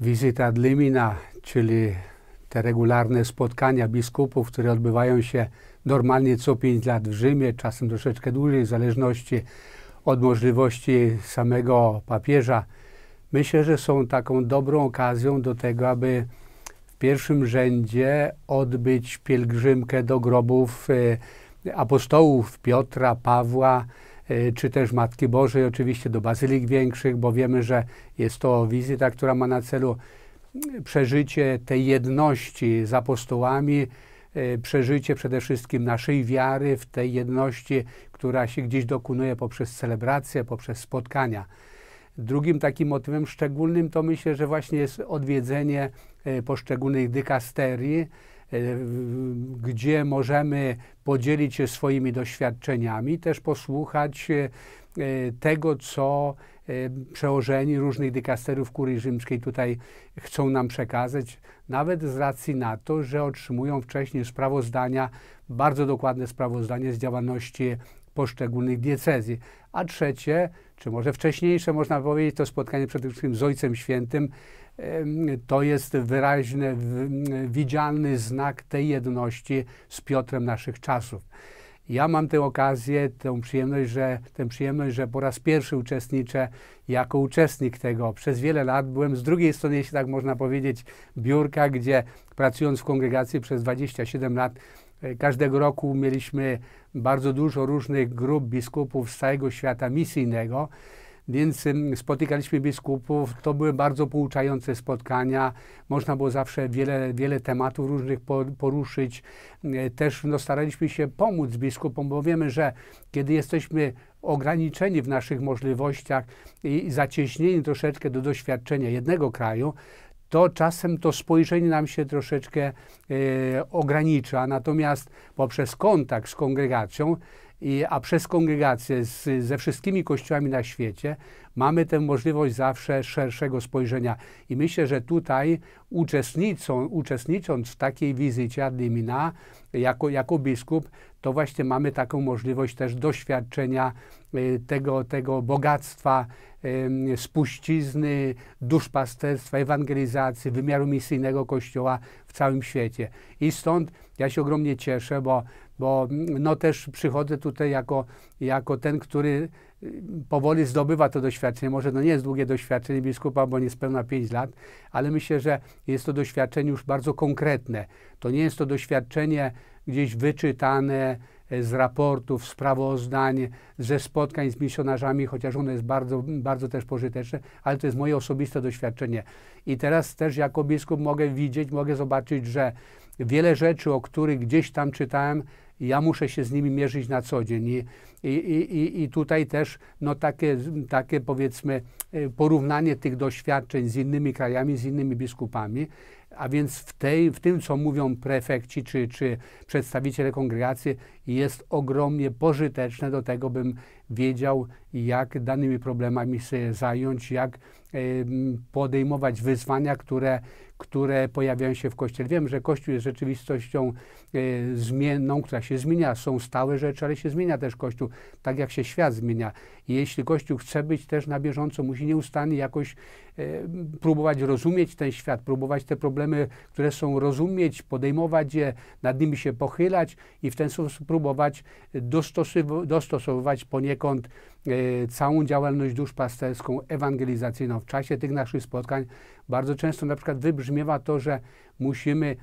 wizyta dlimina, czyli te regularne spotkania biskupów, które odbywają się normalnie co 5 lat w Rzymie, czasem troszeczkę dłużej, w zależności od możliwości samego papieża. Myślę, że są taką dobrą okazją do tego, aby w pierwszym rzędzie odbyć pielgrzymkę do grobów y, apostołów Piotra, Pawła, Y, czy też Matki Bożej, oczywiście do bazylik większych, bo wiemy, że jest to wizyta, która ma na celu mm, przeżycie tej jedności z apostołami, y, przeżycie przede wszystkim naszej wiary w tej jedności, która się gdzieś dokonuje poprzez celebracje, poprzez spotkania. Drugim takim motywem szczególnym to myślę, że właśnie jest odwiedzenie y, poszczególnych dykasterii, E, gdzie możemy podzielić się swoimi doświadczeniami, też posłuchać e, e, tego, co przełożeni różnych dykasterów kurii rzymskiej tutaj chcą nam przekazać, nawet z racji na to, że otrzymują wcześniej sprawozdania, bardzo dokładne sprawozdanie z działalności poszczególnych diecezji. A trzecie, czy może wcześniejsze, można powiedzieć, to spotkanie przede wszystkim z Ojcem Świętym. To jest wyraźny, widzialny znak tej jedności z Piotrem naszych czasów. Ja mam tę okazję, tę przyjemność, że, tę przyjemność, że po raz pierwszy uczestniczę jako uczestnik tego. Przez wiele lat byłem z drugiej strony, jeśli tak można powiedzieć, biurka, gdzie pracując w kongregacji przez 27 lat E, każdego roku mieliśmy bardzo dużo różnych grup biskupów z całego świata misyjnego, więc spotykaliśmy biskupów. To były bardzo pouczające spotkania. Można było zawsze wiele, wiele tematów różnych poruszyć. E, też no, staraliśmy się pomóc biskupom, bo wiemy, że kiedy jesteśmy ograniczeni w naszych możliwościach i zacieśnieni troszeczkę do doświadczenia jednego kraju, to czasem to spojrzenie nam się troszeczkę e, ogranicza, natomiast poprzez kontakt z kongregacją i, a przez kongregację z, ze wszystkimi kościołami na świecie mamy tę możliwość zawsze szerszego spojrzenia. I myślę, że tutaj uczestnicząc w takiej wizycie Adymina jako, jako biskup, to właśnie mamy taką możliwość też doświadczenia y, tego, tego bogactwa y, spuścizny, duszpasterstwa, ewangelizacji, wymiaru misyjnego Kościoła w całym świecie. I stąd ja się ogromnie cieszę, bo bo mm, no też przychodzę tutaj jako, jako ten, który y, powoli zdobywa to doświadczenie. Może to nie jest długie doświadczenie biskupa, bo niespełna 5 lat, ale myślę, że jest to doświadczenie już bardzo konkretne. To nie jest to doświadczenie gdzieś wyczytane e, z raportów, sprawozdań, ze spotkań z misjonarzami, chociaż ono jest bardzo, bardzo też pożyteczne, ale to jest moje osobiste doświadczenie. I teraz też jako biskup mogę widzieć, mogę zobaczyć, że wiele rzeczy, o których gdzieś tam czytałem, ja muszę się z nimi mierzyć na co dzień. I, i, i, i tutaj też no, takie, takie powiedzmy y, porównanie tych doświadczeń z innymi krajami, z innymi biskupami, a więc w, tej, w tym, co mówią prefekci czy, czy przedstawiciele kongregacji, jest ogromnie pożyteczne do tego, bym wiedział, jak danymi problemami się zająć, jak e, podejmować wyzwania, które, które pojawiają się w Kościele. Wiem, że Kościół jest rzeczywistością e, zmienną, która się zmienia. Są stałe rzeczy, ale się zmienia też Kościół, tak jak się świat zmienia. I jeśli Kościół chce być też na bieżąco, musi nieustannie jakoś e, próbować rozumieć ten świat, próbować te problemy, które są, rozumieć, podejmować je, nad nimi się pochylać i w ten sposób próbować dostosowywać poniekąd poniekąd e, całą działalność duszpasterską, ewangelizacyjną. W czasie tych naszych spotkań bardzo często na przykład wybrzmiewa to, że musimy,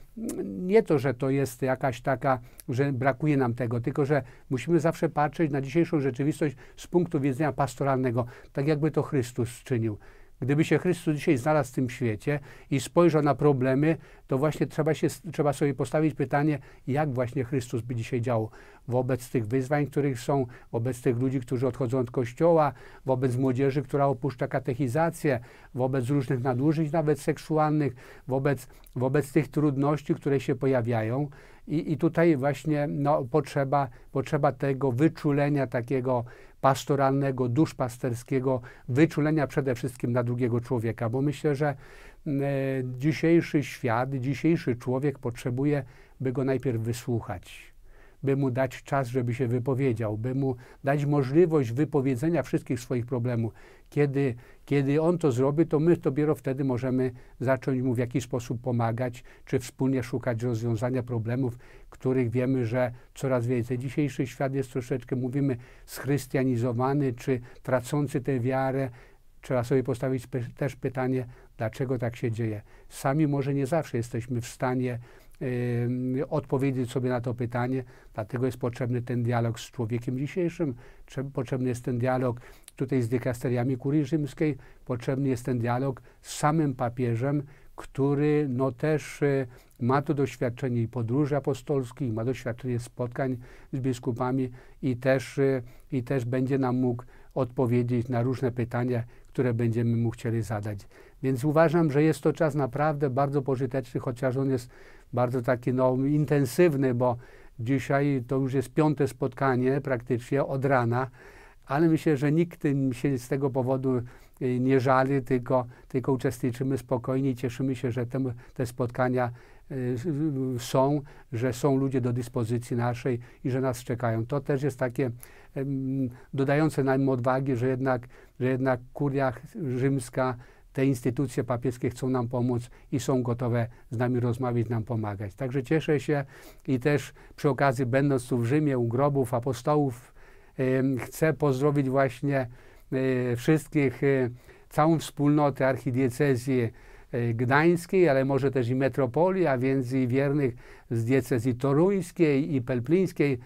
nie to, że to jest jakaś taka, że brakuje nam tego, tylko że musimy zawsze patrzeć na dzisiejszą rzeczywistość z punktu widzenia pastoralnego, tak jakby to Chrystus czynił. Gdyby się Chrystus dzisiaj znalazł w tym świecie i spojrzał na problemy, to właśnie trzeba, się, trzeba sobie postawić pytanie, jak właśnie Chrystus by dzisiaj działał wobec tych wyzwań, których są, wobec tych ludzi, którzy odchodzą od kościoła, wobec młodzieży, która opuszcza katechizację, wobec różnych nadużyć, nawet seksualnych, wobec, wobec tych trudności, które się pojawiają. I, i tutaj właśnie no, potrzeba, potrzeba tego wyczulenia takiego pastoralnego, duszpasterskiego, wyczulenia przede wszystkim na drugiego człowieka, bo myślę, że mm, e, dzisiejszy świat, dzisiejszy człowiek potrzebuje, by go najpierw wysłuchać, by mu dać czas, żeby się wypowiedział, by mu dać możliwość wypowiedzenia wszystkich swoich problemów. Kiedy, kiedy on to zrobi, to my dopiero wtedy możemy zacząć mu w jakiś sposób pomagać, czy wspólnie szukać rozwiązania problemów, których wiemy, że coraz więcej. Dzisiejszy świat jest troszeczkę, mówimy, schrystianizowany, czy tracący tę wiarę. Trzeba sobie postawić też pytanie, dlaczego tak się dzieje. Sami może nie zawsze jesteśmy w stanie odpowiedzieć sobie na to pytanie. Dlatego jest potrzebny ten dialog z człowiekiem dzisiejszym, potrzebny jest ten dialog tutaj z dykasteriami kurii rzymskiej, potrzebny jest ten dialog z samym papieżem, który no też y, ma to doświadczenie i podróży apostolskich, ma doświadczenie spotkań z biskupami i też, y, i też będzie nam mógł odpowiedzieć na różne pytania, które będziemy mu chcieli zadać. Więc uważam, że jest to czas naprawdę bardzo pożyteczny, chociaż on jest bardzo taki no, intensywny, bo dzisiaj to już jest piąte spotkanie praktycznie od rana, ale myślę, że nikt się z tego powodu y, nie żali, tylko, tylko uczestniczymy spokojnie i cieszymy się, że te, te spotkania y, są, że są ludzie do dyspozycji naszej i że nas czekają. To też jest takie dodające nam odwagi, że jednak, że jednak kuria rzymska, te instytucje papieskie chcą nam pomóc i są gotowe z nami rozmawiać, nam pomagać. Także cieszę się i też przy okazji, będąc tu w Rzymie, u grobów apostołów, chcę pozdrowić właśnie e, wszystkich, e, całą wspólnotę archidiecezji e, gdańskiej, ale może też i metropolii, a więc i wiernych z diecezji toruńskiej i pelplińskiej,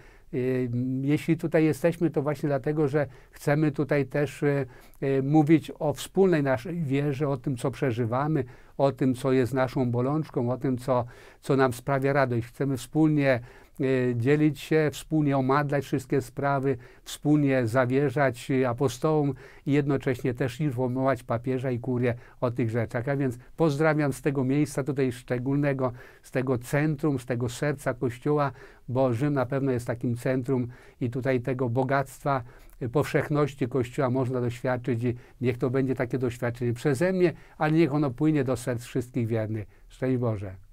jeśli tutaj jesteśmy, to właśnie dlatego, że chcemy tutaj też y, y, mówić o wspólnej naszej wierze, o tym, co przeżywamy, o tym, co jest naszą bolączką, o tym, co, co nam sprawia radość. Chcemy wspólnie E, dzielić się, wspólnie omadlać wszystkie sprawy, wspólnie zawierzać e, apostołom i jednocześnie też informować papieża i kurię o tych rzeczach. A więc pozdrawiam z tego miejsca tutaj szczególnego, z tego centrum, z tego serca Kościoła, bo Rzym na pewno jest takim centrum i tutaj tego bogactwa e, powszechności Kościoła można doświadczyć i niech to będzie takie doświadczenie przeze mnie, ale niech ono płynie do serc wszystkich wiernych. Szczęść Boże!